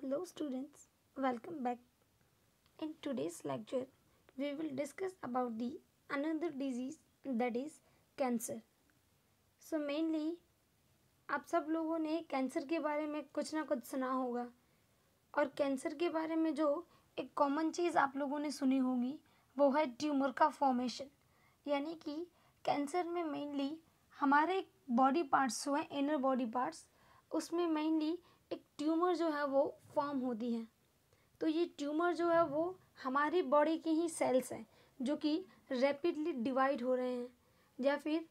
hello students welcome back in today's lecture we will discuss about the another disease that is cancer so mainly आप सब लोगों ने cancer के बारे में कुछ ना कुछ सुना होगा और कैंसर के बारे में जो एक कॉमन चीज़ आप लोगों ने सुनी होगी वो है ट्यूमर का फॉर्मेशन यानी कि कैंसर में मेनली हमारे बॉडी पार्ट्स जो हैं इनर बॉडी पार्ट्स उसमें मेनली एक ट्यूमर जो है वो फॉर्म होती है तो ये ट्यूमर जो है वो हमारी बॉडी की ही सेल्स हैं जो कि रैपिडली डिवाइड हो रहे हैं या फिर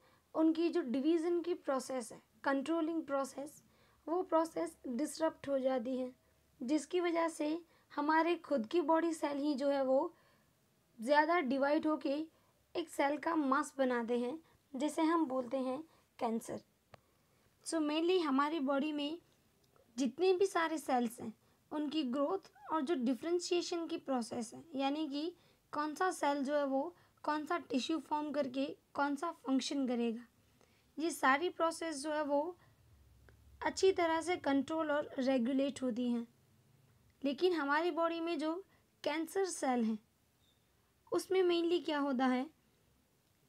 उनकी जो डिवीज़न की प्रोसेस है कंट्रोलिंग प्रोसेस वो प्रोसेस डिसरप्ट हो जाती है जिसकी वजह से हमारे खुद की बॉडी सेल ही जो है वो ज़्यादा डिवाइड होके एक सेल का मास बनाते हैं जिसे हम बोलते हैं कैंसर सो so मेनली हमारी बॉडी में जितने भी सारे सेल्स हैं उनकी ग्रोथ और जो डिफ्रेंशिएशन की प्रोसेस है यानी कि कौन सा सेल जो है वो कौन सा टिश्यू फॉर्म करके कौन सा फंक्शन करेगा ये सारी प्रोसेस जो है वो अच्छी तरह से कंट्रोल और रेगुलेट होती हैं लेकिन हमारी बॉडी में जो कैंसर सेल हैं उसमें मेनली क्या होता है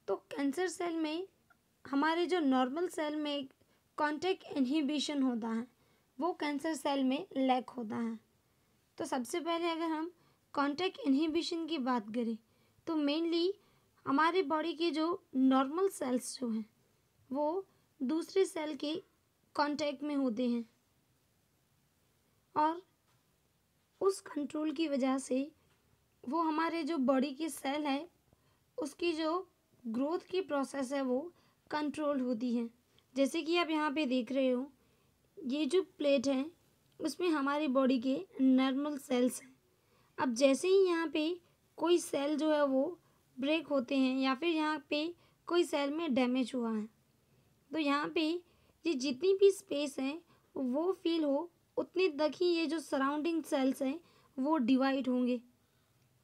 तो कैंसर सेल में हमारे जो नॉर्मल सेल में कॉन्टेक्ट इनहिबिशन होता है वो कैंसर सेल में लैक होता है तो सबसे पहले अगर हम कॉन्टैक्ट इनहिबिशन की बात करें तो मेनली हमारे बॉडी के जो नॉर्मल सेल्स जो हैं वो दूसरे सेल के कॉन्टैक्ट में होते हैं और उस कंट्रोल की वजह से वो हमारे जो बॉडी की सेल है उसकी जो ग्रोथ की प्रोसेस है वो कंट्रोल होती है जैसे कि आप यहाँ पे देख रहे हो ये जो प्लेट है उसमें हमारी बॉडी के नॉर्मल सेल्स हैं अब जैसे ही यहाँ पे कोई सेल जो है वो ब्रेक होते हैं या फिर यहाँ पे कोई सेल में डैमेज हुआ है तो यहाँ पे ये जितनी भी स्पेस है वो फील हो उतने तक ही ये जो सराउंडिंग सेल्स हैं वो डिवाइड होंगे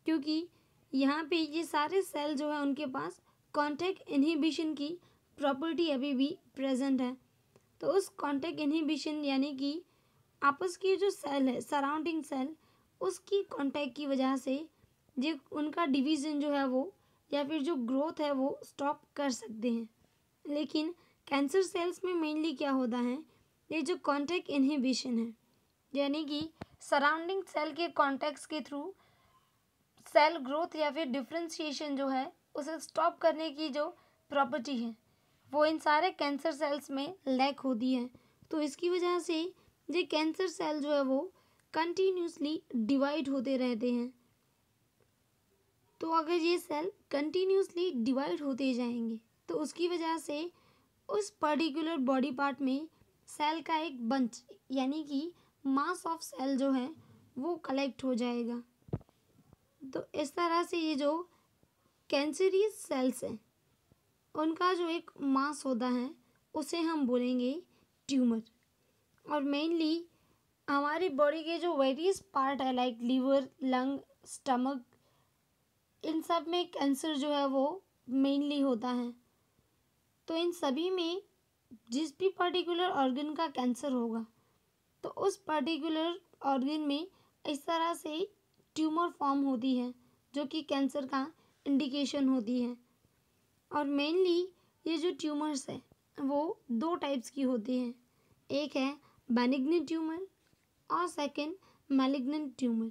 क्योंकि यहाँ पे ये सारे सेल जो है उनके पास कॉन्टेक्ट इनहिबिशन की प्रॉपर्टी अभी भी प्रेजेंट है तो उस कॉन्टैक्ट इनहिबिशन यानी कि आपस की जो सेल है सराउंडिंग सेल उसकी कॉन्टैक्ट की वजह से जो उनका डिवीज़न जो है वो या फिर जो ग्रोथ है वो स्टॉप कर सकते हैं लेकिन कैंसर सेल्स में मेनली क्या होता है ये जो कॉन्टैक्ट इनहिबिशन है यानी कि सराउंडिंग सेल के कॉन्टैक्ट्स के थ्रू सेल ग्रोथ या फिर डिफ्रेंशिएशन जो है उसे स्टॉप करने की जो प्रॉपर्टी है वो इन सारे कैंसर सेल्स में लैक होती है तो इसकी वजह से ये कैंसर सेल जो है वो कंटिन्यूसली डिवाइड होते रहते हैं तो अगर ये सेल कंटिन्यूसली डिवाइड होते जाएंगे तो उसकी वजह से उस पर्टिकुलर बॉडी पार्ट में सेल का एक बंच यानी कि मास ऑफ सेल जो है वो कलेक्ट हो जाएगा तो इस तरह से ये जो कैंसरियस सेल्स हैं उनका जो एक मांस होता है उसे हम बोलेंगे ट्यूमर और मेनली हमारी बॉडी के जो वेरियस पार्ट है लाइक लीवर लंग स्टमक इन सब में कैंसर जो है वो मेनली होता है तो इन सभी में जिस भी पर्टिकुलर ऑर्गन का कैंसर होगा तो उस पर्टिकुलर ऑर्गन में इस तरह से ट्यूमर फॉर्म होती है जो कि कैंसर का इंडिकेशन होती है और मेनली ये जो ट्यूमर्स है वो दो टाइप्स की होती हैं एक है बेनिग्नेंट ट्यूमर और सेकंड मैलिग्नेंट ट्यूमर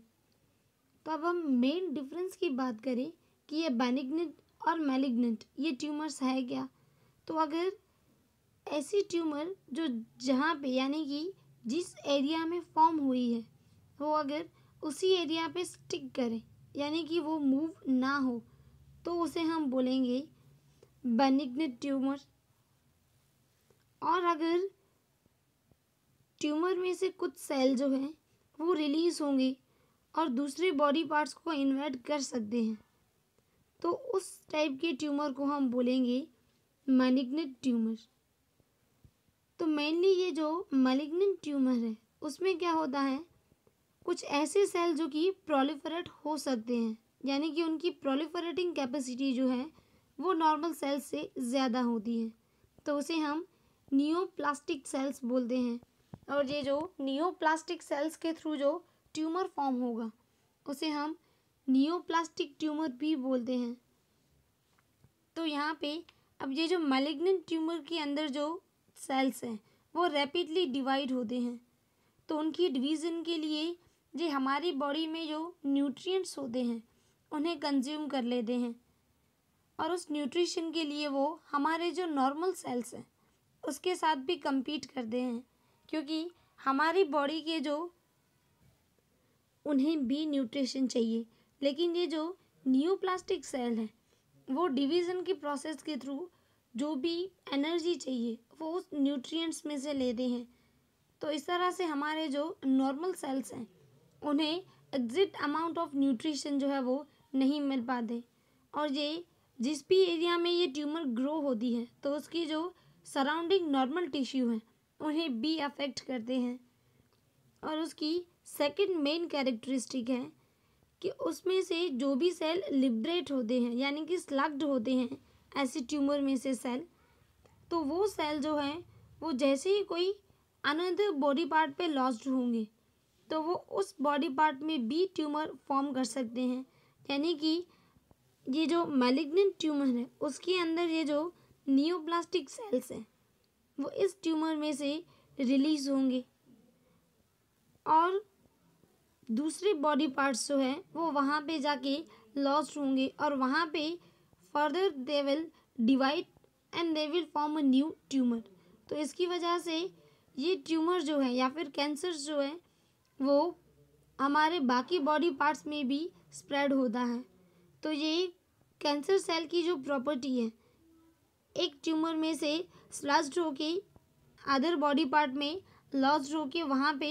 तो अब हम मेन डिफरेंस की बात करें कि ये बेनिग्नेंट और मैलिग्नेंट ये ट्यूमर्स है क्या तो अगर ऐसी ट्यूमर जो जहाँ पे यानी कि जिस एरिया में फॉर्म हुई है वो अगर उसी एरिया पे स्टिक करें यानी कि वो मूव ना हो तो उसे हम बोलेंगे बेनिग्नेट ट्यूमर और अगर ट्यूमर में से कुछ सेल जो हैं वो रिलीज होंगे और दूसरे बॉडी पार्ट्स को इन्वेट कर सकते हैं तो उस टाइप के ट्यूमर को हम बोलेंगे मैनिग्नेट ट्यूमर तो मेनली ये जो मैलिग्नेंट ट्यूमर है उसमें क्या होता है कुछ ऐसे सेल जो कि प्रोलिफरेट हो सकते हैं यानी कि उनकी प्रोलिफरेटिंग कैपेसिटी जो है वो नॉर्मल सेल्स से ज़्यादा होती हैं तो उसे हम नियोप्लास्टिक सेल्स बोलते हैं और ये जो नियोप्लास्टिक सेल्स के थ्रू जो ट्यूमर फॉर्म होगा उसे हम नियोप्लास्टिक ट्यूमर भी बोलते हैं तो यहाँ पे अब ये जो मेलिग्नेंट ट्यूमर के अंदर जो सेल्स हैं वो रैपिडली डिवाइड होते हैं तो उनकी डिवीज़न के लिए ये हमारी बॉडी में जो न्यूट्रिएंट्स होते हैं उन्हें कंज्यूम कर लेते हैं और उस न्यूट्रिशन के लिए वो हमारे जो नॉर्मल सेल्स हैं उसके साथ भी कम्पीट करते हैं क्योंकि हमारी बॉडी के जो उन्हें भी न्यूट्रिशन चाहिए लेकिन ये जो न्यू प्लास्टिक सेल है वो डिवीज़न की प्रोसेस के थ्रू जो भी एनर्जी चाहिए वो उस न्यूट्रिएंट्स में से लेते हैं तो इस तरह से हमारे जो नॉर्मल सेल्स हैं उन्हें एग्जिट अमाउंट ऑफ न्यूट्रिशन जो है वो नहीं मिल पाते और ये जिस भी एरिया में ये ट्यूमर ग्रो होती है तो उसकी जो सराउंडिंग नॉर्मल टिश्यू हैं उन्हें भी अफेक्ट करते हैं और उसकी सेकंड मेन कैरेक्टरिस्टिक है कि उसमें से जो भी सेल लिबरेट होते हैं यानी कि स्लग्ड होते हैं ऐसे ट्यूमर में से सेल तो वो सेल जो है वो जैसे ही कोई अनदर बॉडी पार्ट पे लॉस्ड होंगे तो वो उस बॉडी पार्ट में भी ट्यूमर फॉर्म कर सकते हैं यानी कि ये जो मेलिग्नेंट ट्यूमर है उसके अंदर ये जो नियोप्लास्टिक सेल्स हैं वो इस ट्यूमर में से रिलीज होंगे और दूसरे बॉडी पार्ट्स जो है वो वहाँ पे जाके लॉस्ट होंगे और वहाँ पे further they will divide and they will form a new tumour तो इसकी वजह से ये ट्यूमर जो है या फिर कैंसर जो है वो हमारे बाकी बॉडी पार्ट्स में भी स्प्रेड होता है तो ये कैंसर सेल की जो प्रॉपर्टी है एक ट्यूमर में से स्लस्ड होके अदर बॉडी पार्ट में लॉस्ड होके वहाँ पे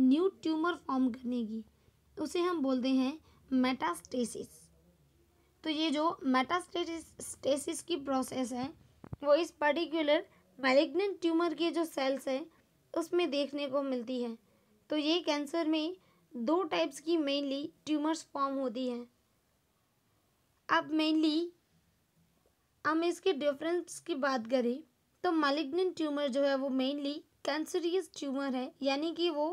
न्यू ट्यूमर फॉर्म करने की उसे हम बोलते हैं मेटास्टेसिस तो ये जो मेटास्टेसिस स्टेसिस की प्रोसेस है वो इस पर्टिकुलर मैलिग्नेंट ट्यूमर के जो सेल्स हैं उसमें देखने को मिलती है तो ये कैंसर में दो टाइप्स की मेनली ट्यूमर्स फॉर्म होती हैं अब मेनली हम इसके डिफरेंस की बात करें तो मलिग्नेंट ट्यूमर जो है वो मेनली कैंसरियस ट्यूमर है यानी कि वो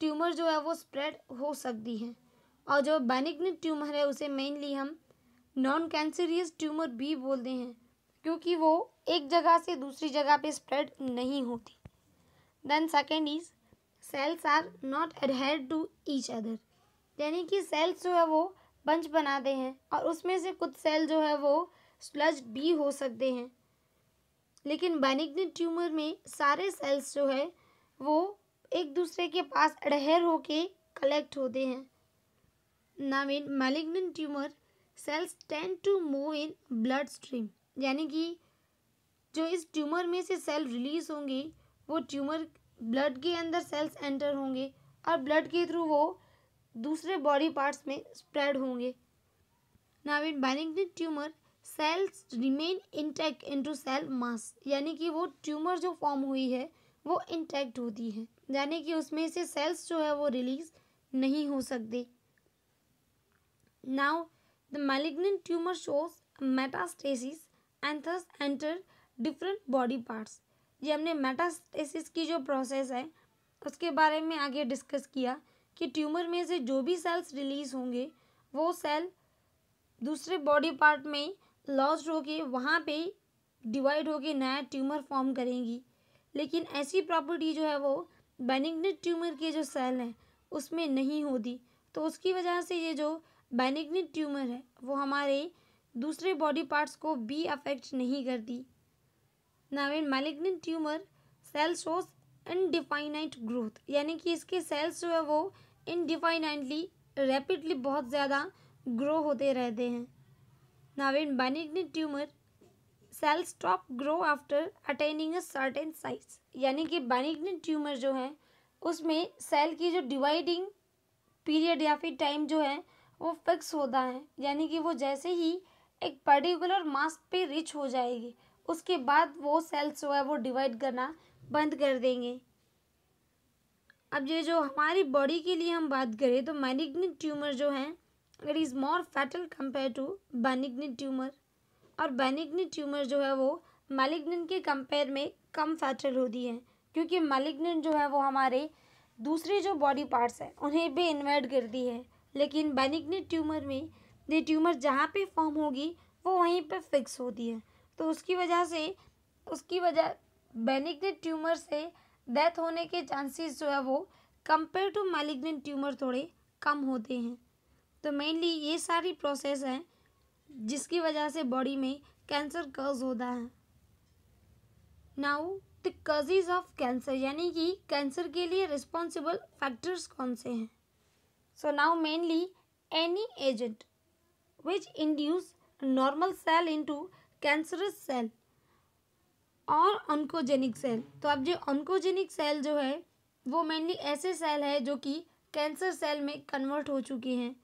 ट्यूमर जो है वो स्प्रेड हो सकती है और जो बैनिग्नेंट ट्यूमर है उसे मेनली हम नॉन कैंसरियस ट्यूमर भी बोलते हैं क्योंकि वो एक जगह से दूसरी जगह पे स्प्रेड नहीं होती then second is cells are not एडहेड टू ईच अदर यानी कि सेल्स जो है वो बंच बनाते हैं और उसमें से कुछ सेल जो है वो स्लज भी हो सकते हैं लेकिन बैनिग्न ट्यूमर में सारे सेल्स जो है वो एक दूसरे के पास अड़हर होके कलेक्ट होते हैं now in malign tumour cells tend to move in blood stream यानी कि जो इस ट्यूमर में से सेल रिलीज होंगे वो ट्यूमर ब्लड के अंदर सेल्स एंटर होंगे और ब्लड के थ्रू वो दूसरे बॉडी पार्ट्स में स्प्रेड होंगे now in benignant tumour cells remain intact into cell mass यानी कि वो ट्यूमर जो फॉर्म हुई है वो इंटैक्ट होती है यानी कि उसमें से सेल्स जो है वो रिलीज नहीं हो सकते now the malignant tumour shows metastasis and thus enter different body parts ये हमने मेटास्टेसिस की जो प्रोसेस है उसके बारे में आगे डिस्कस किया कि ट्यूमर में से जो भी सेल्स रिलीज होंगे वो सेल दूसरे बॉडी पार्ट में लॉस्ट होके वहाँ पे डिवाइड होके नया ट्यूमर फॉर्म करेंगी लेकिन ऐसी प्रॉपर्टी जो है वो बेनिग्नेट ट्यूमर के जो सेल हैं उसमें नहीं होती तो उसकी वजह से ये जो बेनिग्नेट ट्यूमर है वो हमारे दूसरे बॉडी पार्ट्स को भी अफेक्ट नहीं करती now in tumour cell shows indefinite growth यानी कि इसके सेल्स जो है वो इनडिफाइनाइटली रैपिडली बहुत ज़्यादा ग्रो होते रहते हैं now in in tumour cell stop grow after attaining a certain size यानी कि बाइनिग्निक ट्यूमर जो है उसमें सेल की जो डिवाइडिंग पीरियड या फिर टाइम जो है वो फिक्स होता है यानी कि वो जैसे ही एक पर्टिकुलर मास पे रिच हो जाएगी उसके बाद वो सेल्स जो है वो डिवाइड करना बंद कर देंगे अब ये जो हमारी बॉडी के लिए हम बात करें तो मैनिग्निट ट्यूमर जो हैं it is more fatal compare to benign tumour और बेनिग्निक ट्यूमर जो है वो मैलिग्नेंट के कंपेयर में कम फैटल होती है क्योंकि मैलिग्नेंट जो है वो हमारे दूसरे जो बॉडी पार्ट्स हैं उन्हें भी इन्वेट करती है लेकिन बेनिग्नेंट ट्यूमर में ये ट्यूमर जहाँ पर फॉर्म होगी वो वहीं पर फिक्स होती है तो उसकी वजह से उसकी वजह बेनिग्नेंट ट्यूमर से डेथ होने के चांसेस जो है वो कंपेयर टू मैलिग्नेंट ट्यूमर थोड़े कम होते हैं तो मेनली ये सारी प्रोसेस हैं जिसकी वजह से बॉडी में कैंसर कर्ज होता है now the causes of cancer यानी कि कैंसर के लिए रिस्पॉन्सिबल फैक्टर्स कौन से हैं so now mainly any agent which induce normal cell into cancerous cell और ऑन्कोजेनिक सेल तो अब जो ऑन्कोजेनिक सेल जो है वो मेनली ऐसे सेल है जो कि कैंसर सेल में कन्वर्ट हो चुके हैं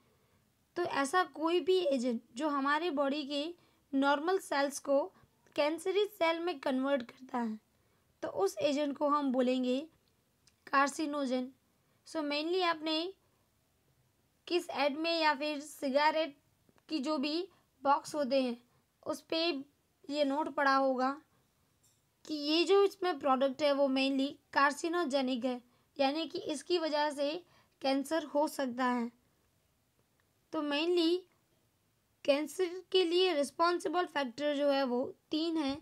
तो ऐसा कोई भी एजेंट जो हमारे बॉडी के नॉर्मल सेल्स को कैंसरिस सेल में कन्वर्ट करता है तो उस एजेंट को हम बोलेंगे कार्सिनोजन सो मेनली आपने किस एड में या फिर सिगारेट की जो भी बॉक्स होते हैं उस पर ये नोट पड़ा होगा कि ये जो इसमें प्रोडक्ट है वो मेनली कार्सिनोजेनिक है यानी कि इसकी वजह से कैंसर हो सकता है तो मेनली कैंसर के लिए रिस्पॉन्सिबल फैक्टर जो है वो तीन हैं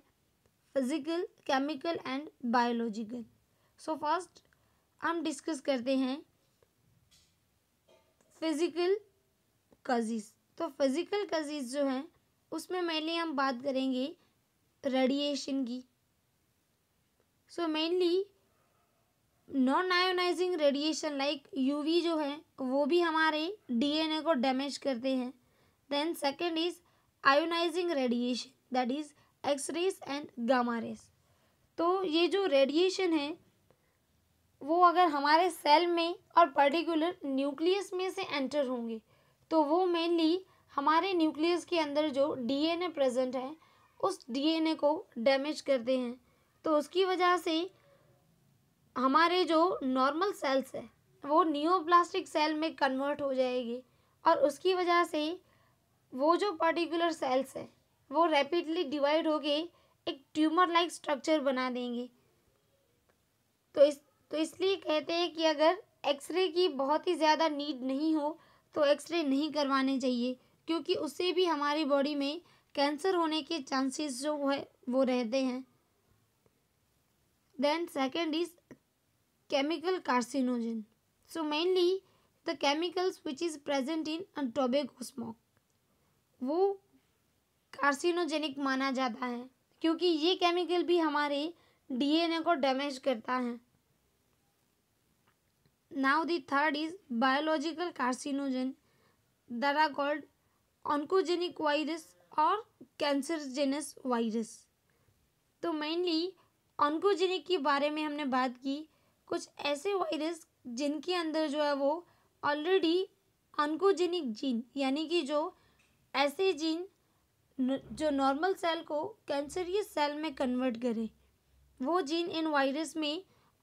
physical chemical and biological so first हम डिस्कस करते हैं फिजिकल कजीज तो फिजिकल कजीज जो हैं उसमें मेनली हम बात करेंगे रेडिएशन की so mainly non ionising radiation like UV जो है वो भी हमारे डीएनए को डैमेज करते हैं then second is ionising radiation that is X rays and gamma rays तो ये जो रेडिएशन है वो अगर हमारे सेल में और पर्टिकुलर न्यूक्लियस में से एंटर होंगे तो वो मेनली हमारे न्यूक्लियस के अंदर जो डीएनए प्रेजेंट है उस डीएनए को डैमेज करते हैं तो उसकी वजह से हमारे जो नॉर्मल सेल्स है वो नियोप्लास्टिक सेल में कन्वर्ट हो जाएगी और उसकी वजह से वो जो पर्टिकुलर सेल्स है वो रैपिडली डिवाइड होके एक ट्यूमर लाइक स्ट्रक्चर बना देंगे तो इस तो इसलिए कहते हैं कि अगर एक्सरे की बहुत ही ज़्यादा नीड नहीं हो तो एक्सरे नहीं करवाने चाहिए क्योंकि उससे भी हमारी बॉडी में कैंसर होने के चांसेस जो है वो रहते हैं then second is chemical carcinogen so mainly the chemicals which is present in tobacco smoke वो कार्सिनोजेनिक माना जाता है क्योंकि ये केमिकल भी हमारे डीएनए को डैमेज करता है now the third is biological carcinogen there are called oncogenic virus और कैंसरजेनस वायरस तो मेनली ऑन्कोजेनिक के बारे में हमने बात की कुछ ऐसे वायरस जिनके अंदर जो है वो ऑलरेडी ऑन्कोजेनिक जीन यानी कि जो ऐसे जीन जो नॉर्मल सेल को कैंसरियस सेल में कन्वर्ट करे वो जीन इन वायरस में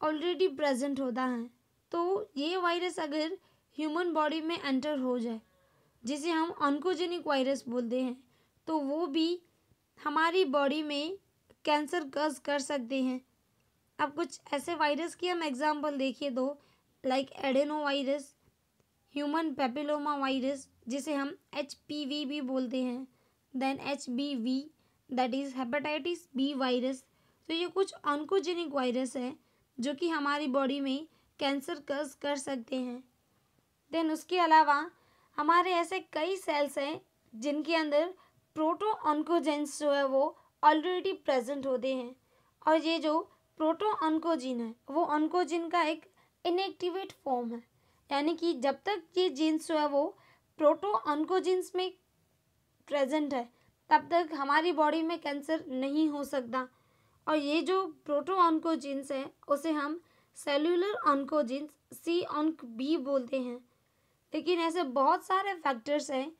ऑलरेडी प्रेजेंट होता है तो ये वायरस अगर ह्यूमन बॉडी में एंटर हो जाए जिसे हम ऑन्कोजेनिक वायरस बोलते हैं तो वो भी हमारी बॉडी में कैंसर कज कर सकते हैं अब कुछ ऐसे वायरस की हम एग्जांपल देखिए दो like adeno virus human papilloma virus जिसे हम एच भी बोलते हैं then H B V that is hepatitis B virus तो ये कुछ ऑन्कोजेनिक वायरस है जो कि हमारी बॉडी में कैंसर कज कर सकते हैं देन उसके अलावा हमारे ऐसे कई सेल्स हैं जिनके अंदर प्रोटो ऑनकोजेंस जो है वो ऑलरेडी प्रेजेंट होते हैं और ये जो प्रोटो ऑन्कोजिन है वो ऑनकोजिन का एक इनएक्टिवेट फॉर्म है यानी कि जब तक ये जीन्स जो है वो प्रोटो ऑन्कोजिन्स में प्रेजेंट है तब तक हमारी बॉडी में कैंसर नहीं हो सकता और ये जो प्रोटो ऑन्कोजिन्स है उसे हम सेलुलर ऑन्कोजिन्स सी ऑनक बी बोलते हैं लेकिन ऐसे बहुत सारे फैक्टर्स हैं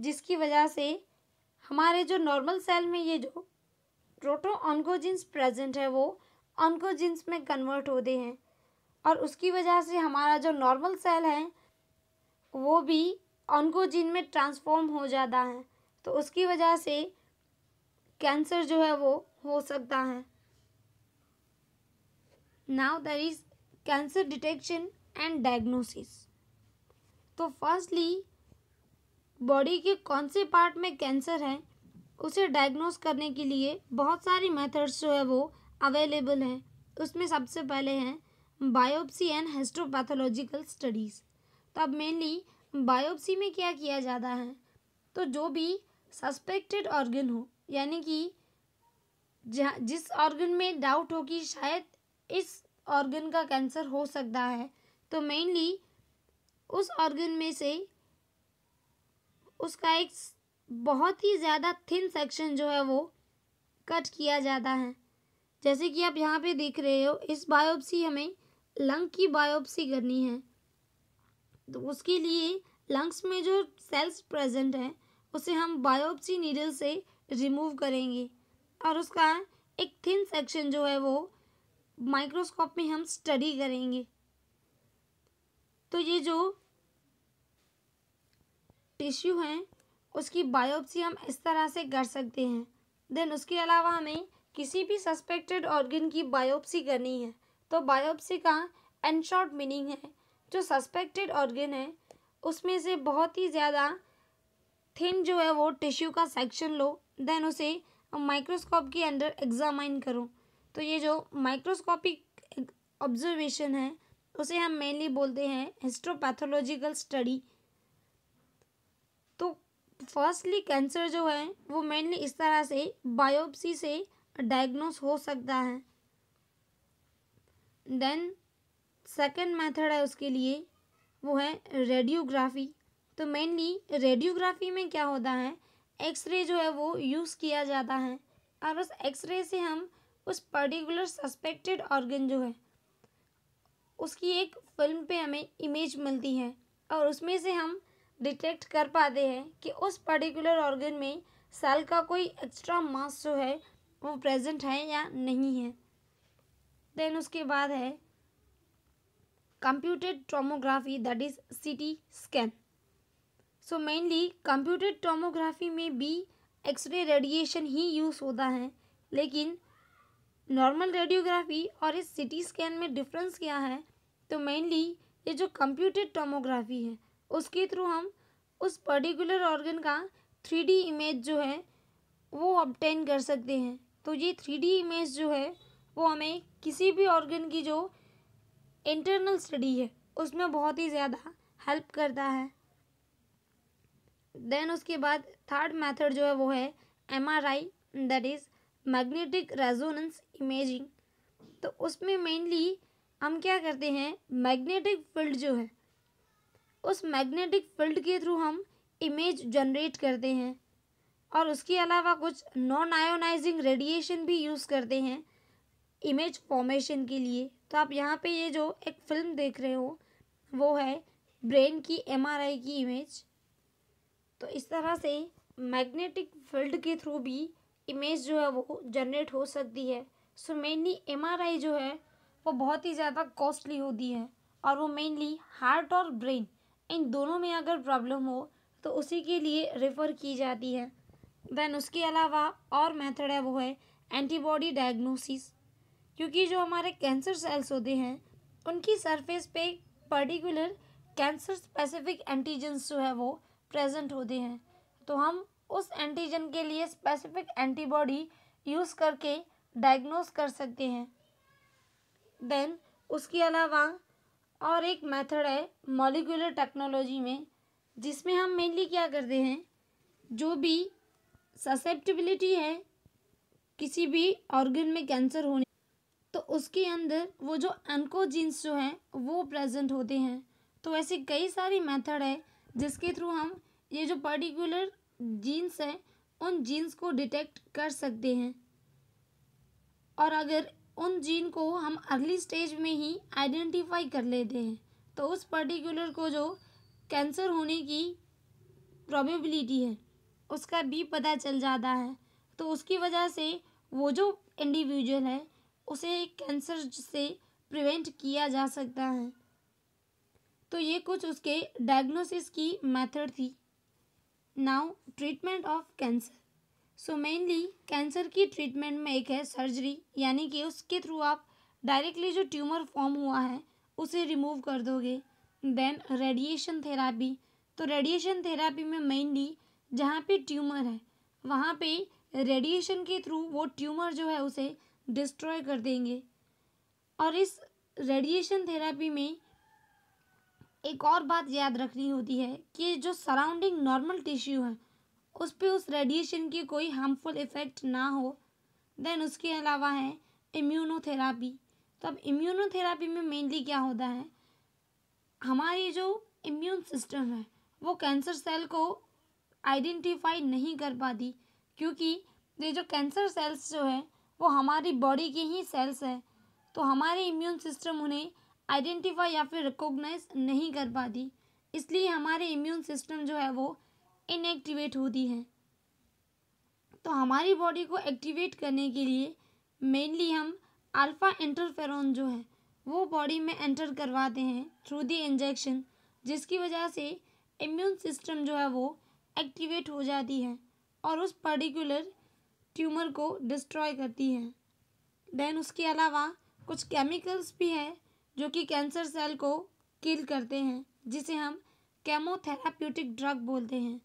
जिसकी वजह से हमारे जो नॉर्मल सेल में ये जो प्रोटो ऑनकोजिन्स प्रेजेंट है वो ऑनकोजिन्स में कन्वर्ट होते हैं और उसकी वजह से हमारा जो नॉर्मल सेल है वो भी ऑनकोजिन में ट्रांसफॉर्म हो जाता है तो उसकी वजह से कैंसर जो है वो हो सकता है now there is cancer detection and diagnosis so firstly body के कौन से पार्ट में कैंसर है उसे डायग्नोस करने के लिए बहुत सारी मेथड्स जो है वो अवेलेबल हैं उसमें सबसे पहले हैं बायोप्सी एंड हेस्ट्रोपैथोलॉजिकल स्टडीज़ तो अब मेनली बायोप्सी में क्या किया जाता है तो जो भी सस्पेक्टेड ऑर्गन हो यानी कि जहाँ जिस ऑर्गन में डाउट हो कि शायद इस ऑर्गन का कैंसर हो सकता है तो मेनली उस ऑर्गन में से उसका एक बहुत ही ज़्यादा थिन सेक्शन जो है वो कट किया जाता है जैसे कि आप यहाँ पे देख रहे हो इस बायोप्सी हमें लंग की बायोप्सी करनी है तो उसके लिए लंग्स में जो सेल्स प्रेजेंट हैं उसे हम बायोप्सी नीडल से रिमूव करेंगे और उसका एक थिन सेक्शन जो है वो माइक्रोस्कोप में हम स्टडी करेंगे तो ये जो टिश्यू हैं उसकी बायोप्सी हम इस तरह से कर सकते हैं देन उसके अलावा हमें किसी भी सस्पेक्टेड ऑर्गन की बायोप्सी करनी है तो बायोप्सी का एंड शॉर्ट मीनिंग है जो सस्पेक्टेड ऑर्गन है उसमें से बहुत ही ज़्यादा थिन जो है वो टिश्यू का सेक्शन लो देन उसे माइक्रोस्कोप के अंडर एग्जामाइन करो तो ये जो माइक्रोस्कोपिक ऑब्जर्वेशन है उसे हम मेनली बोलते हैं हिस्ट्रोपैथोलॉजिकल स्टडी तो फर्स्टली कैंसर जो है वो मेनली इस तरह से बायोप्सी से डायग्नोस हो सकता है देन सेकेंड मेथड है उसके लिए वो है रेडियोग्राफी तो मेनली रेडियोग्राफी में क्या होता है एक्सरे जो है वो यूज़ किया जाता है और उस एक्सरे से हम उस पर्टिकुलर सस्पेक्टेड ऑर्गन जो है उसकी एक फिल्म पे हमें इमेज मिलती है और उसमें से हम डिटेक्ट कर पाते हैं कि उस पर्टिकुलर ऑर्गन में सेल का कोई एक्स्ट्रा मास जो है वो प्रेजेंट है या नहीं है देन उसके बाद है computed tomography that is CT scan so mainly computed tomography में भी एक्सरे रेडिएशन ही यूज़ होता है लेकिन नॉर्मल रेडियोग्राफी और इस सिटी स्कैन में डिफरेंस क्या है तो मेनली ये जो कंप्यूटेड टोमोग्राफी है उसके थ्रू हम उस पर्टिकुलर ऑर्गन का थ्री इमेज जो है वो ऑबटेन कर सकते हैं तो ये थ्री इमेज जो है वो हमें किसी भी ऑर्गन की जो इंटरनल स्टडी है उसमें बहुत ही ज़्यादा हेल्प करता है देन उसके बाद थर्ड मेथड जो है वो है M R I that is magnetic resonance imaging तो उसमें मेनली हम क्या करते हैं मैग्नेटिक फील्ड जो है उस मैग्नेटिक फील्ड के थ्रू हम इमेज जनरेट करते हैं और उसके अलावा कुछ नॉन आयोनाइजिंग रेडिएशन भी यूज़ करते हैं इमेज फॉर्मेशन के लिए तो आप यहाँ पे ये जो एक फिल्म देख रहे हो वो है ब्रेन की एमआरआई की इमेज तो इस तरह से मैग्नेटिक फील्ड के थ्रू भी इमेज जो है वो जनरेट हो सकती है सो मेनली एमआरआई जो है वो बहुत ही ज़्यादा कॉस्टली होती है और वो मेनली हार्ट और ब्रेन इन दोनों में अगर प्रॉब्लम हो तो उसी के लिए रेफ़र की जाती है देन उसके अलावा और मेथड है वो है एंटीबॉडी डायग्नोसिस क्योंकि जो हमारे कैंसर सेल्स होते हैं उनकी सरफेस पे पर्टिकुलर कैंसर स्पेसिफिक एंटीजन्स जो है वो प्रेजेंट होते हैं तो हम उस एंटीजन के लिए स्पेसिफिक एंटीबॉडी यूज़ करके डायग्नोस कर सकते हैं देन उसके अलावा और एक मेथड है मॉलिकुलर टेक्नोलॉजी में जिसमें हम मेनली क्या करते हैं जो भी ससेप्टिबिलिटी है किसी भी ऑर्गन में कैंसर होने तो उसके अंदर वो जो एनकोजीन्स जो हैं वो प्रेजेंट होते हैं तो ऐसे कई सारी मेथड है जिसके थ्रू हम ये जो पर्टिकुलर जीन्स हैं उन जीन्स को डिटेक्ट कर सकते हैं और अगर उन जीन को हम अर्ली स्टेज में ही आइडेंटिफाई कर लेते हैं तो उस पर्टिकुलर को जो कैंसर होने की प्रोबेबिलिटी है उसका भी पता चल जाता है तो उसकी वजह से वो जो इंडिविजुअल है उसे कैंसर से प्रिवेंट किया जा सकता है तो ये कुछ उसके डायग्नोसिस की मेथड थी now treatment of cancer so mainly cancer की ट्रीटमेंट में एक है सर्जरी यानी कि उसके थ्रू आप डायरेक्टली जो ट्यूमर फॉर्म हुआ है उसे रिमूव कर दोगे देन रेडिएशन थेरापी तो रेडिएशन थेरापी में मेनली जहाँ पे ट्यूमर है वहाँ पे रेडिएशन के थ्रू वो ट्यूमर जो है उसे डिस्ट्रॉय कर देंगे और इस रेडिएशन थेरापी में एक और बात याद रखनी होती है कि जो सराउंडिंग नॉर्मल टिश्यू है उस पर उस रेडिएशन की कोई हार्मफुल इफ़ेक्ट ना हो देन उसके अलावा है इम्यूनोथेरापी तो अब इम्यूनोथेरापी में मेनली क्या होता है हमारी जो इम्यून सिस्टम है वो कैंसर सेल को आइडेंटिफाई नहीं कर पाती क्योंकि ये जो कैंसर सेल्स जो है वो हमारी बॉडी के ही सेल्स है तो हमारे इम्यून सिस्टम उन्हें आइडेंटिफाई या फिर रिकॉग्नाइज नहीं कर पाती इसलिए हमारे इम्यून सिस्टम जो है वो इनएक्टिवेट होती हैं तो हमारी बॉडी को एक्टिवेट करने के लिए मेनली हम अल्फ़ा इंटरफेरॉन जो है वो बॉडी में एंटर करवाते हैं थ्रू दी इंजेक्शन जिसकी वजह से इम्यून सिस्टम जो है वो एक्टिवेट हो जाती है और उस पर्टिकुलर ट्यूमर को डिस्ट्रॉय करती है देन उसके अलावा कुछ केमिकल्स भी हैं जो कि कैंसर सेल को किल करते हैं जिसे हम केमोथेराप्यूटिक ड्रग बोलते हैं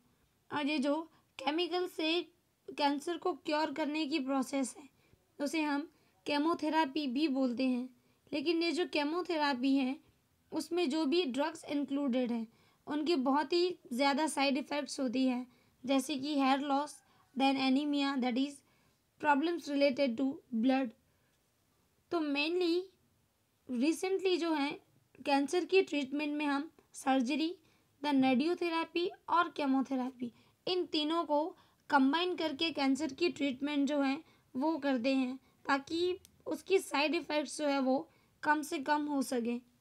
ये जो केमिकल से कैंसर को क्योर करने की प्रोसेस है उसे हम केमोथेरापी भी बोलते हैं लेकिन ये जो केमोथेरापी है उसमें जो भी ड्रग्स इंक्लूडेड हैं उनके बहुत ही ज़्यादा साइड इफ़ेक्ट्स होती है जैसे कि hair loss then anaemia that is problems related to blood so mainly recently जो है कैंसर की ट्रीटमेंट में हम सर्जरी देन रेडियोथेरापी और केमोथेरापी इन तीनों को कंबाइन करके कैंसर की ट्रीटमेंट जो है वो करते हैं ताकि उसकी साइड इफ़ेक्ट्स जो है वो कम से कम हो सके